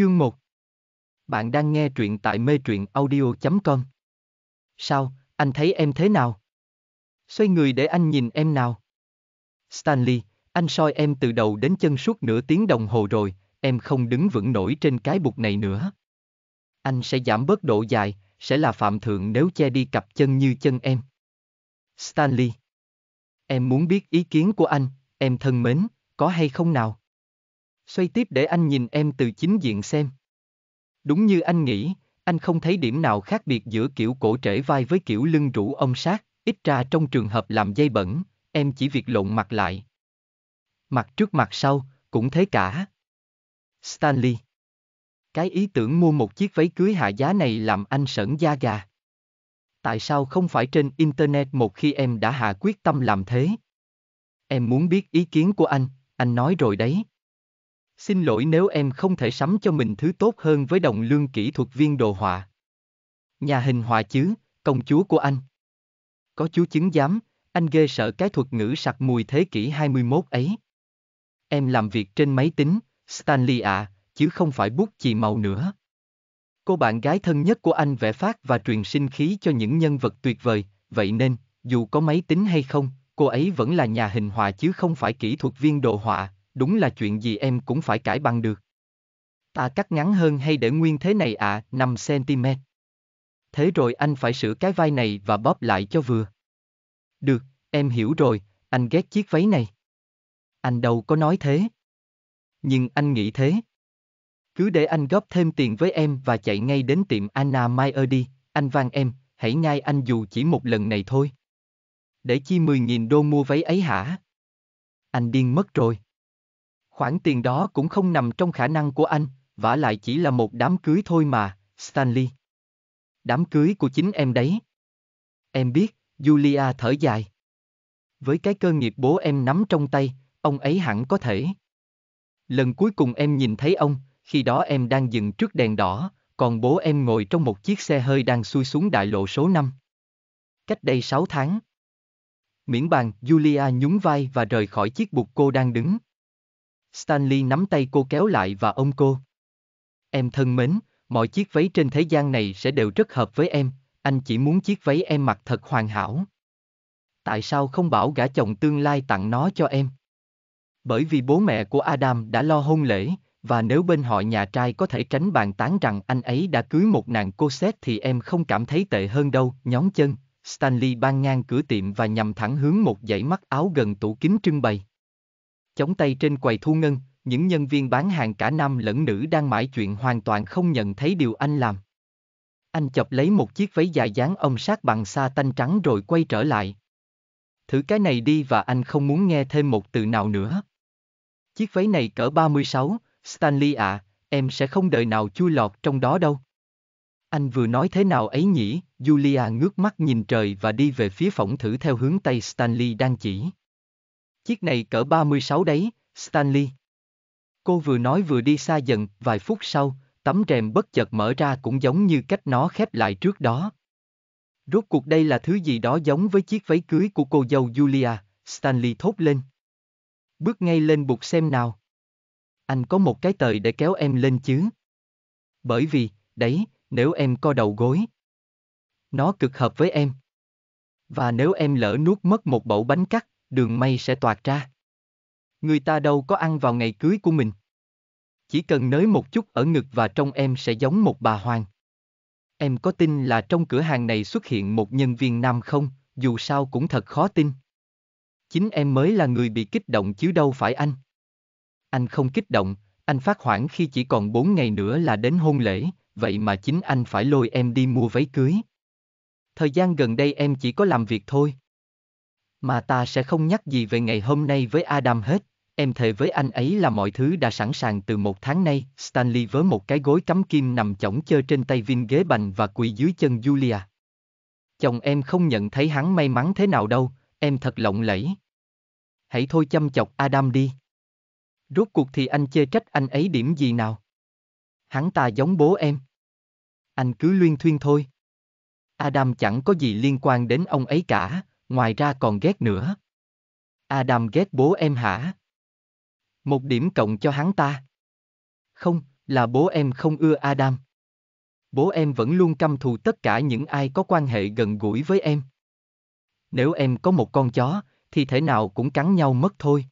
Chương 1 Bạn đang nghe truyện tại mê truyện audio.com Sao, anh thấy em thế nào? Xoay người để anh nhìn em nào. Stanley, anh soi em từ đầu đến chân suốt nửa tiếng đồng hồ rồi, em không đứng vững nổi trên cái bục này nữa. Anh sẽ giảm bớt độ dài, sẽ là phạm thượng nếu che đi cặp chân như chân em. Stanley Em muốn biết ý kiến của anh, em thân mến, có hay không nào? xoay tiếp để anh nhìn em từ chính diện xem. Đúng như anh nghĩ, anh không thấy điểm nào khác biệt giữa kiểu cổ trễ vai với kiểu lưng rũ ông sát, ít ra trong trường hợp làm dây bẩn, em chỉ việc lộn mặt lại. Mặt trước mặt sau, cũng thế cả. Stanley Cái ý tưởng mua một chiếc váy cưới hạ giá này làm anh sởn da gà. Tại sao không phải trên Internet một khi em đã hạ quyết tâm làm thế? Em muốn biết ý kiến của anh, anh nói rồi đấy. Xin lỗi nếu em không thể sắm cho mình thứ tốt hơn với đồng lương kỹ thuật viên đồ họa. Nhà hình họa chứ, công chúa của anh. Có chú chứng giám, anh ghê sợ cái thuật ngữ sặc mùi thế kỷ 21 ấy. Em làm việc trên máy tính, Stanley ạ, à, chứ không phải bút chì màu nữa. Cô bạn gái thân nhất của anh vẽ phát và truyền sinh khí cho những nhân vật tuyệt vời, vậy nên, dù có máy tính hay không, cô ấy vẫn là nhà hình họa chứ không phải kỹ thuật viên đồ họa, đúng là chuyện gì em cũng phải cải bằng được. Ta cắt ngắn hơn hay để nguyên thế này ạ, à, 5cm. Thế rồi anh phải sửa cái vai này và bóp lại cho vừa. Được, em hiểu rồi, anh ghét chiếc váy này. Anh đâu có nói thế. Nhưng anh nghĩ thế. Cứ để anh góp thêm tiền với em và chạy ngay đến tiệm Anna Mayer đi, anh van em, hãy ngay anh dù chỉ một lần này thôi. Để chi 10.000 đô mua váy ấy hả? Anh điên mất rồi. Khoản tiền đó cũng không nằm trong khả năng của anh, vả lại chỉ là một đám cưới thôi mà, Stanley. Đám cưới của chính em đấy. Em biết, Julia thở dài. Với cái cơ nghiệp bố em nắm trong tay, ông ấy hẳn có thể. Lần cuối cùng em nhìn thấy ông, khi đó em đang dừng trước đèn đỏ, còn bố em ngồi trong một chiếc xe hơi đang xuôi xuống đại lộ số 5. Cách đây 6 tháng. Miễn bàn, Julia nhún vai và rời khỏi chiếc bục cô đang đứng. Stanley nắm tay cô kéo lại và ôm cô. Em thân mến, mọi chiếc váy trên thế gian này sẽ đều rất hợp với em, anh chỉ muốn chiếc váy em mặc thật hoàn hảo. Tại sao không bảo gã chồng tương lai tặng nó cho em? Bởi vì bố mẹ của Adam đã lo hôn lễ, và nếu bên họ nhà trai có thể tránh bàn tán rằng anh ấy đã cưới một nàng cô xét thì em không cảm thấy tệ hơn đâu, nhón chân, Stanley ban ngang cửa tiệm và nhằm thẳng hướng một dãy mắt áo gần tủ kính trưng bày chống tay trên quầy thu ngân, những nhân viên bán hàng cả nam lẫn nữ đang mãi chuyện hoàn toàn không nhận thấy điều anh làm. Anh chọc lấy một chiếc váy dài dáng ông sát bằng sa tanh trắng rồi quay trở lại. Thử cái này đi và anh không muốn nghe thêm một từ nào nữa. Chiếc váy này cỡ 36, Stanley ạ, à, em sẽ không đời nào chui lọt trong đó đâu. Anh vừa nói thế nào ấy nhỉ, Julia ngước mắt nhìn trời và đi về phía phòng thử theo hướng tay Stanley đang chỉ. Chiếc này cỡ 36 đấy, Stanley. Cô vừa nói vừa đi xa dần, vài phút sau, tấm rèm bất chợt mở ra cũng giống như cách nó khép lại trước đó. Rốt cuộc đây là thứ gì đó giống với chiếc váy cưới của cô dâu Julia, Stanley thốt lên. Bước ngay lên bục xem nào. Anh có một cái tời để kéo em lên chứ. Bởi vì, đấy, nếu em co đầu gối. Nó cực hợp với em. Và nếu em lỡ nuốt mất một bẩu bánh cắt đường may sẽ toạt ra. Người ta đâu có ăn vào ngày cưới của mình. Chỉ cần nới một chút ở ngực và trong em sẽ giống một bà hoàng. Em có tin là trong cửa hàng này xuất hiện một nhân viên nam không, dù sao cũng thật khó tin. Chính em mới là người bị kích động chứ đâu phải anh. Anh không kích động, anh phát hoảng khi chỉ còn bốn ngày nữa là đến hôn lễ, vậy mà chính anh phải lôi em đi mua váy cưới. Thời gian gần đây em chỉ có làm việc thôi, mà ta sẽ không nhắc gì về ngày hôm nay với Adam hết, em thề với anh ấy là mọi thứ đã sẵn sàng từ một tháng nay. Stanley với một cái gối cắm kim nằm chỏng chơ trên tay Vin ghế bành và quỳ dưới chân Julia. Chồng em không nhận thấy hắn may mắn thế nào đâu, em thật lộng lẫy. Hãy thôi chăm chọc Adam đi. Rốt cuộc thì anh chê trách anh ấy điểm gì nào? Hắn ta giống bố em. Anh cứ luyên thuyên thôi. Adam chẳng có gì liên quan đến ông ấy cả, ngoài ra còn ghét nữa. Adam ghét bố em hả? Một điểm cộng cho hắn ta. Không, là bố em không ưa Adam. Bố em vẫn luôn căm thù tất cả những ai có quan hệ gần gũi với em. Nếu em có một con chó, thì thể nào cũng cắn nhau mất thôi.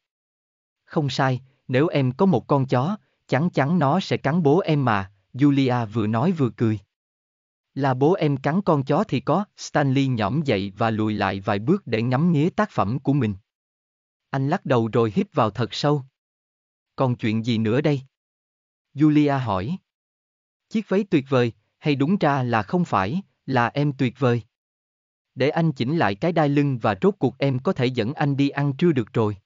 Không sai, nếu em có một con chó, chắn chắn nó sẽ cắn bố em mà, Julia vừa nói vừa cười. Là bố em cắn con chó thì có, Stanley nhõm dậy và lùi lại vài bước để ngắm nghía tác phẩm của mình. Anh lắc đầu rồi hít vào thật sâu. Còn chuyện gì nữa đây? Julia hỏi. Chiếc váy tuyệt vời, hay đúng ra là không phải, là em tuyệt vời. Để anh chỉnh lại cái đai lưng và rốt cuộc em có thể dẫn anh đi ăn trưa được rồi.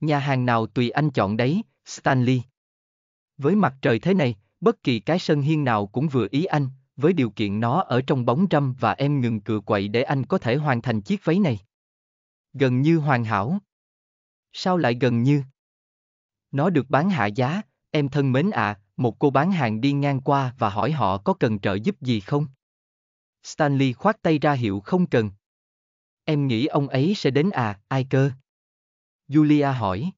Nhà hàng nào tùy anh chọn đấy, Stanley. Với mặt trời thế này, bất kỳ cái sân hiên nào cũng vừa ý anh, với điều kiện nó ở trong bóng râm và em ngừng cựa quậy để anh có thể hoàn thành chiếc váy này. Gần như hoàn hảo. Sao lại gần như? Nó được bán hạ giá, em thân mến ạ, à, một cô bán hàng đi ngang qua và hỏi họ có cần trợ giúp gì không? Stanley khoát tay ra hiệu không cần. Em nghĩ ông ấy sẽ đến à, ai cơ? Julia hỏi.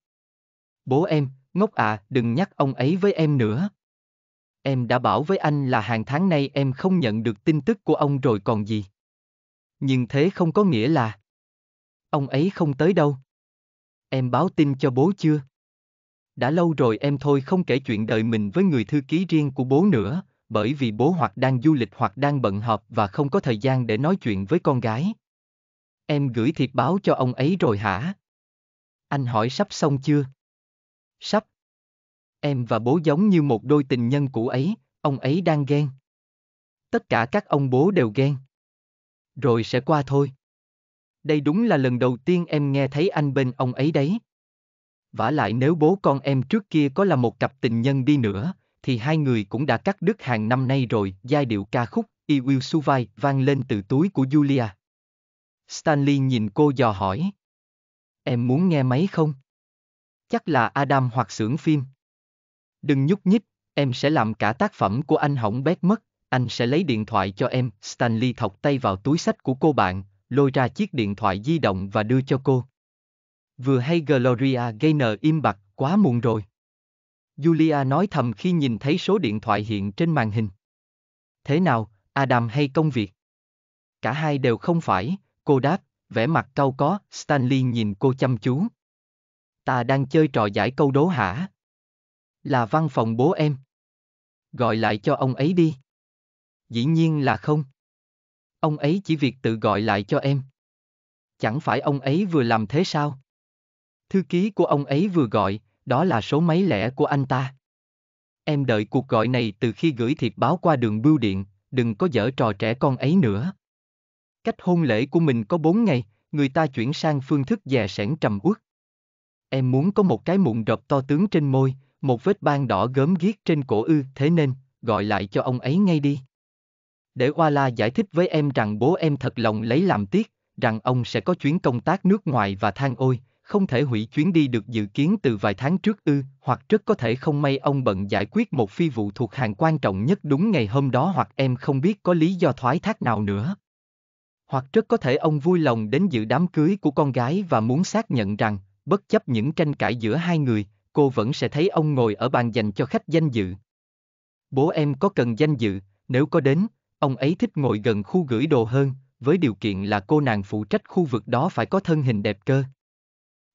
Bố em, ngốc à, đừng nhắc ông ấy với em nữa. Em đã bảo với anh là hàng tháng nay em không nhận được tin tức của ông rồi còn gì. Nhưng thế không có nghĩa là ông ấy không tới đâu. Em báo tin cho bố chưa? Đã lâu rồi em thôi không kể chuyện đời mình với người thư ký riêng của bố nữa, bởi vì bố hoặc đang du lịch hoặc đang bận họp và không có thời gian để nói chuyện với con gái. Em gửi thiệp báo cho ông ấy rồi hả? Anh hỏi sắp xong chưa? Sắp, Em và bố giống như một đôi tình nhân cũ ấy, ông ấy đang ghen. Tất cả các ông bố đều ghen. Rồi sẽ qua thôi. Đây đúng là lần đầu tiên em nghe thấy anh bên ông ấy đấy. Vả lại nếu bố con em trước kia có là một cặp tình nhân đi nữa, thì hai người cũng đã cắt đứt hàng năm nay rồi, giai điệu ca khúc I Will Survive vang lên từ túi của Julia. Stanley nhìn cô dò hỏi. Em muốn nghe máy không? Chắc là Adam hoặc xưởng phim. Đừng nhúc nhích, em sẽ làm cả tác phẩm của anh hỏng bét mất, anh sẽ lấy điện thoại cho em. Stanley thọc tay vào túi sách của cô bạn, lôi ra chiếc điện thoại di động và đưa cho cô. Vừa hay Gloria Gaynor im bặt, quá muộn rồi. Julia nói thầm khi nhìn thấy số điện thoại hiện trên màn hình. Thế nào, Adam hay công việc? Cả hai đều không phải, cô đáp, vẻ mặt cau có, Stanley nhìn cô chăm chú. Ta đang chơi trò giải câu đố hả? Là văn phòng bố em. Gọi lại cho ông ấy đi. Dĩ nhiên là không. Ông ấy chỉ việc tự gọi lại cho em. Chẳng phải ông ấy vừa làm thế sao? Thư ký của ông ấy vừa gọi, đó là số máy lẻ của anh ta. Em đợi cuộc gọi này từ khi gửi thiệp báo qua đường bưu điện, đừng có dở trò trẻ con ấy nữa. Cách hôn lễ của mình có bốn ngày, người ta chuyển sang phương thức dè sẻn trầm uất. Em muốn có một cái mụn rập to tướng trên môi, một vết ban đỏ gớm ghiếc trên cổ ư, thế nên, gọi lại cho ông ấy ngay đi. Để Oala giải thích với em rằng bố em thật lòng lấy làm tiếc, rằng ông sẽ có chuyến công tác nước ngoài và than ôi, không thể hủy chuyến đi được dự kiến từ vài tháng trước ư, hoặc rất có thể không may ông bận giải quyết một phi vụ thuộc hàng quan trọng nhất đúng ngày hôm đó hoặc em không biết có lý do thoái thác nào nữa. Hoặc rất có thể ông vui lòng đến dự đám cưới của con gái và muốn xác nhận rằng, bất chấp những tranh cãi giữa hai người, cô vẫn sẽ thấy ông ngồi ở bàn dành cho khách danh dự. Bố em có cần danh dự, nếu có đến, ông ấy thích ngồi gần khu gửi đồ hơn, với điều kiện là cô nàng phụ trách khu vực đó phải có thân hình đẹp cơ.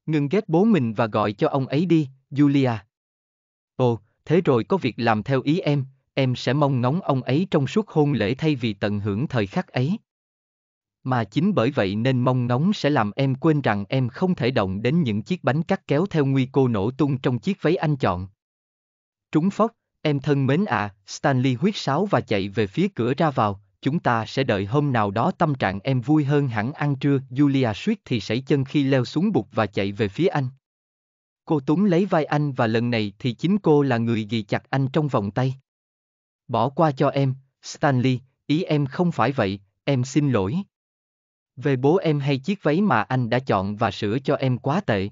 Ngừng ghét bố mình và gọi cho ông ấy đi, Julia. Ồ, thế rồi có việc làm theo ý em, em sẽ mong ngóng ông ấy trong suốt hôn lễ thay vì tận hưởng thời khắc ấy. Mà chính bởi vậy nên mong nóng sẽ làm em quên rằng em không thể động đến những chiếc bánh cắt kéo theo nguy cô nổ tung trong chiếc váy anh chọn. Trúng phóc, em thân mến à, Stanley huyết sáo và chạy về phía cửa ra vào, chúng ta sẽ đợi hôm nào đó tâm trạng em vui hơn hẳn ăn trưa, Julia suýt thì sảy chân khi leo xuống bục và chạy về phía anh. Cô túm lấy vai anh và lần này thì chính cô là người ghi chặt anh trong vòng tay. Bỏ qua cho em, Stanley, ý em không phải vậy, em xin lỗi. Về bố em hay chiếc váy mà anh đã chọn và sửa cho em quá tệ.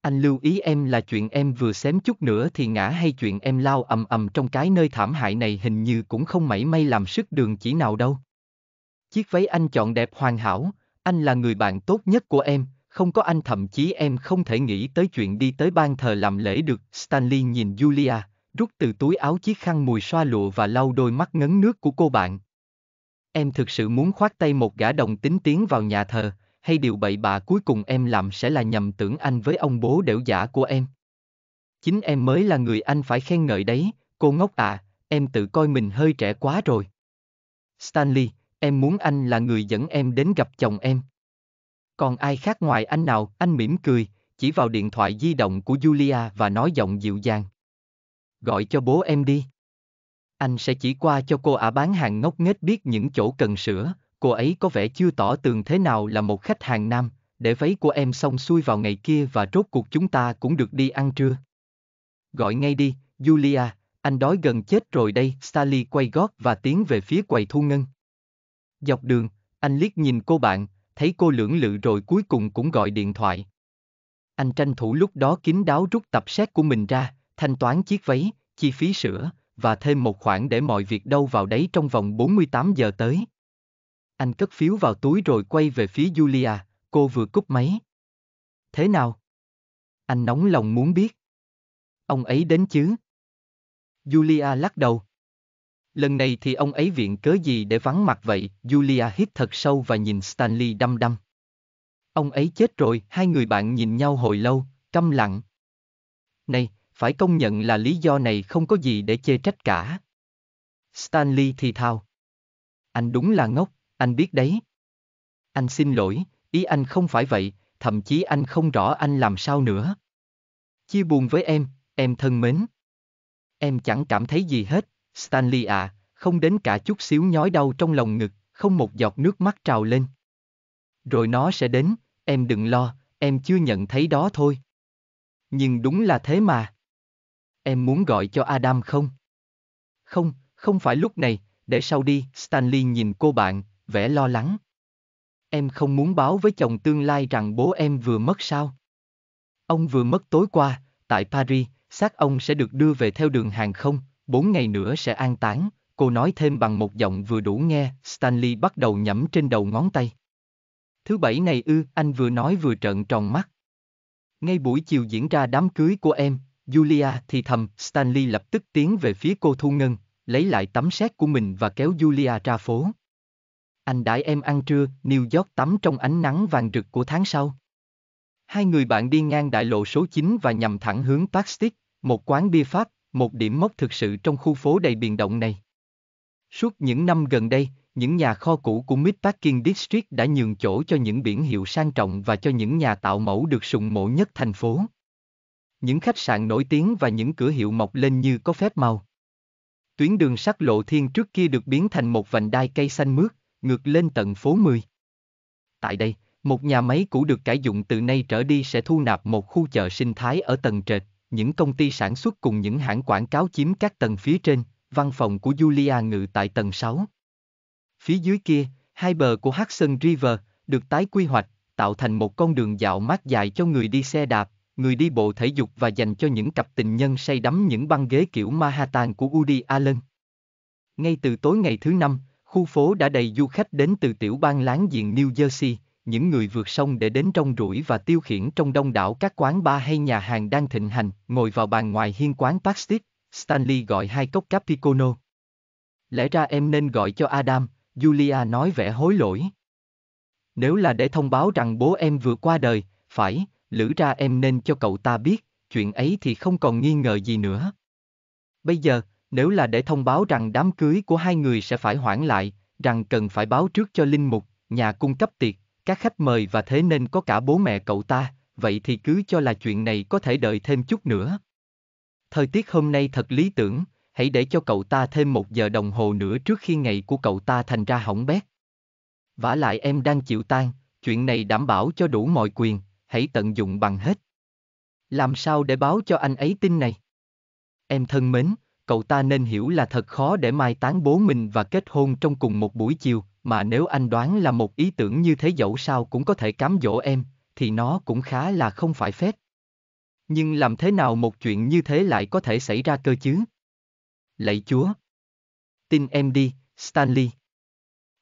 Anh lưu ý em là chuyện em vừa xém chút nữa thì ngã hay chuyện em lao ầm ầm trong cái nơi thảm hại này hình như cũng không mảy may làm sức đường chỉ nào đâu. Chiếc váy anh chọn đẹp hoàn hảo, anh là người bạn tốt nhất của em, không có anh thậm chí em không thể nghĩ tới chuyện đi tới ban thờ làm lễ được. Stanley nhìn Julia, rút từ túi áo chiếc khăn mùi xoa lụa và lau đôi mắt ngấn nước của cô bạn. Em thực sự muốn khoát tay một gã đồng tính tiến vào nhà thờ, hay điều bậy bạ cuối cùng em làm sẽ là nhầm tưởng anh với ông bố đểu giả của em. Chính em mới là người anh phải khen ngợi đấy, cô ngốc à, em tự coi mình hơi trẻ quá rồi. Stanley, em muốn anh là người dẫn em đến gặp chồng em. Còn ai khác ngoài anh nào, anh mỉm cười, chỉ vào điện thoại di động của Julia và nói giọng dịu dàng. Gọi cho bố em đi. Anh sẽ chỉ qua cho cô ả à bán hàng ngốc nghếch biết những chỗ cần sửa, cô ấy có vẻ chưa tỏ tường thế nào là một khách hàng nam, để váy của em xong xuôi vào ngày kia và rốt cuộc chúng ta cũng được đi ăn trưa. Gọi ngay đi, Julia, anh đói gần chết rồi đây, Sally quay gót và tiến về phía quầy thu ngân. Dọc đường, anh liếc nhìn cô bạn, thấy cô lưỡng lự rồi cuối cùng cũng gọi điện thoại. Anh tranh thủ lúc đó kín đáo rút tập xét của mình ra, thanh toán chiếc váy, chi phí sữa, và thêm một khoản để mọi việc đâu vào đấy trong vòng 48 giờ tới. Anh cất phiếu vào túi rồi quay về phía Julia, cô vừa cúp máy. Thế nào? Anh nóng lòng muốn biết. Ông ấy đến chứ? Julia lắc đầu. Lần này thì ông ấy viện cớ gì để vắng mặt vậy, Julia hít thật sâu và nhìn Stanley đăm đăm. Ông ấy chết rồi, hai người bạn nhìn nhau hồi lâu, câm lặng. Này, phải công nhận là lý do này không có gì để chê trách cả. Stanley thì thào. Anh đúng là ngốc, anh biết đấy. Anh xin lỗi, ý anh không phải vậy, thậm chí anh không rõ anh làm sao nữa. Chia buồn với em, em thân mến. Em chẳng cảm thấy gì hết, Stanley à, không đến cả chút xíu nhói đau trong lòng ngực, không một giọt nước mắt trào lên. Rồi nó sẽ đến, em đừng lo, em chưa nhận thấy đó thôi. Nhưng đúng là thế mà. Em muốn gọi cho Adam không? Không, không phải lúc này, để sau đi, Stanley nhìn cô bạn, vẻ lo lắng. Em không muốn báo với chồng tương lai rằng bố em vừa mất sao? Ông vừa mất tối qua, tại Paris, xác ông sẽ được đưa về theo đường hàng không, bốn ngày nữa sẽ an táng, cô nói thêm bằng một giọng vừa đủ nghe, Stanley bắt đầu nhẫm trên đầu ngón tay. Thứ bảy này ư, anh vừa nói vừa trợn tròn mắt. Ngay buổi chiều diễn ra đám cưới của em, Julia thì thầm, Stanley lập tức tiến về phía cô Thu Ngân, lấy lại tấm séc của mình và kéo Julia ra phố. Anh đãi em ăn trưa, New York tắm trong ánh nắng vàng rực của tháng sau. Hai người bạn đi ngang đại lộ số 9 và nhằm thẳng hướng Pastic, một quán bia phát, một điểm mốc thực sự trong khu phố đầy biển động này. Suốt những năm gần đây, những nhà kho cũ của Midpacking District đã nhường chỗ cho những biển hiệu sang trọng và cho những nhà tạo mẫu được sùng mộ nhất thành phố những khách sạn nổi tiếng và những cửa hiệu mọc lên như có phép màu. Tuyến đường sắt lộ thiên trước kia được biến thành một vành đai cây xanh mướt, ngược lên tận phố 10. Tại đây, một nhà máy cũ được cải dụng từ nay trở đi sẽ thu nạp một khu chợ sinh thái ở tầng trệt, những công ty sản xuất cùng những hãng quảng cáo chiếm các tầng phía trên, văn phòng của Julia ngự tại tầng 6. Phía dưới kia, hai bờ của Hudson River được tái quy hoạch, tạo thành một con đường dạo mát dài cho người đi xe đạp, người đi bộ thể dục và dành cho những cặp tình nhân say đắm những băng ghế kiểu Manhattan của Woody Allen. Ngay từ tối ngày thứ năm, khu phố đã đầy du khách đến từ tiểu bang láng giềng New Jersey, những người vượt sông để đến trong rủi và tiêu khiển trong đông đảo các quán bar hay nhà hàng đang thịnh hành, ngồi vào bàn ngoài hiên quán Pastis, Stanley gọi hai cốc Capricorno. Lẽ ra em nên gọi cho Adam, Julia nói vẻ hối lỗi. Nếu là để thông báo rằng bố em vừa qua đời, phải, lữ ra em nên cho cậu ta biết, chuyện ấy thì không còn nghi ngờ gì nữa. Bây giờ, nếu là để thông báo rằng đám cưới của hai người sẽ phải hoãn lại, rằng cần phải báo trước cho Linh Mục, nhà cung cấp tiệc, các khách mời và thế nên có cả bố mẹ cậu ta, vậy thì cứ cho là chuyện này có thể đợi thêm chút nữa. Thời tiết hôm nay thật lý tưởng, hãy để cho cậu ta thêm một giờ đồng hồ nữa trước khi ngày của cậu ta thành ra hỏng bét. Vả lại em đang chịu tan, chuyện này đảm bảo cho đủ mọi quyền, hãy tận dụng bằng hết. Làm sao để báo cho anh ấy tin này? Em thân mến, cậu ta nên hiểu là thật khó để mai tán bố mình và kết hôn trong cùng một buổi chiều, mà nếu anh đoán là một ý tưởng như thế dẫu sao cũng có thể cám dỗ em, thì nó cũng khá là không phải phép. Nhưng làm thế nào một chuyện như thế lại có thể xảy ra cơ chứ? Lạy Chúa! Tin em đi, Stanley!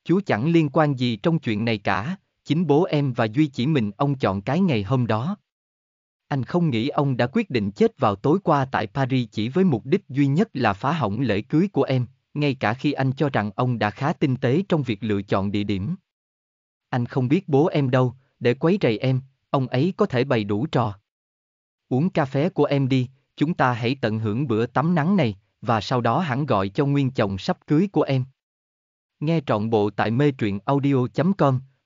Chúa chẳng liên quan gì trong chuyện này cả, chính bố em và Duy chỉ mình ông chọn cái ngày hôm đó. Anh không nghĩ ông đã quyết định chết vào tối qua tại Paris chỉ với mục đích duy nhất là phá hỏng lễ cưới của em, ngay cả khi anh cho rằng ông đã khá tinh tế trong việc lựa chọn địa điểm. Anh không biết bố em đâu, để quấy rầy em, ông ấy có thể bày đủ trò. Uống cà phê của em đi, chúng ta hãy tận hưởng bữa tắm nắng này, và sau đó hẳn gọi cho nguyên chồng sắp cưới của em. Nghe trọn bộ tại mê truyện audio.com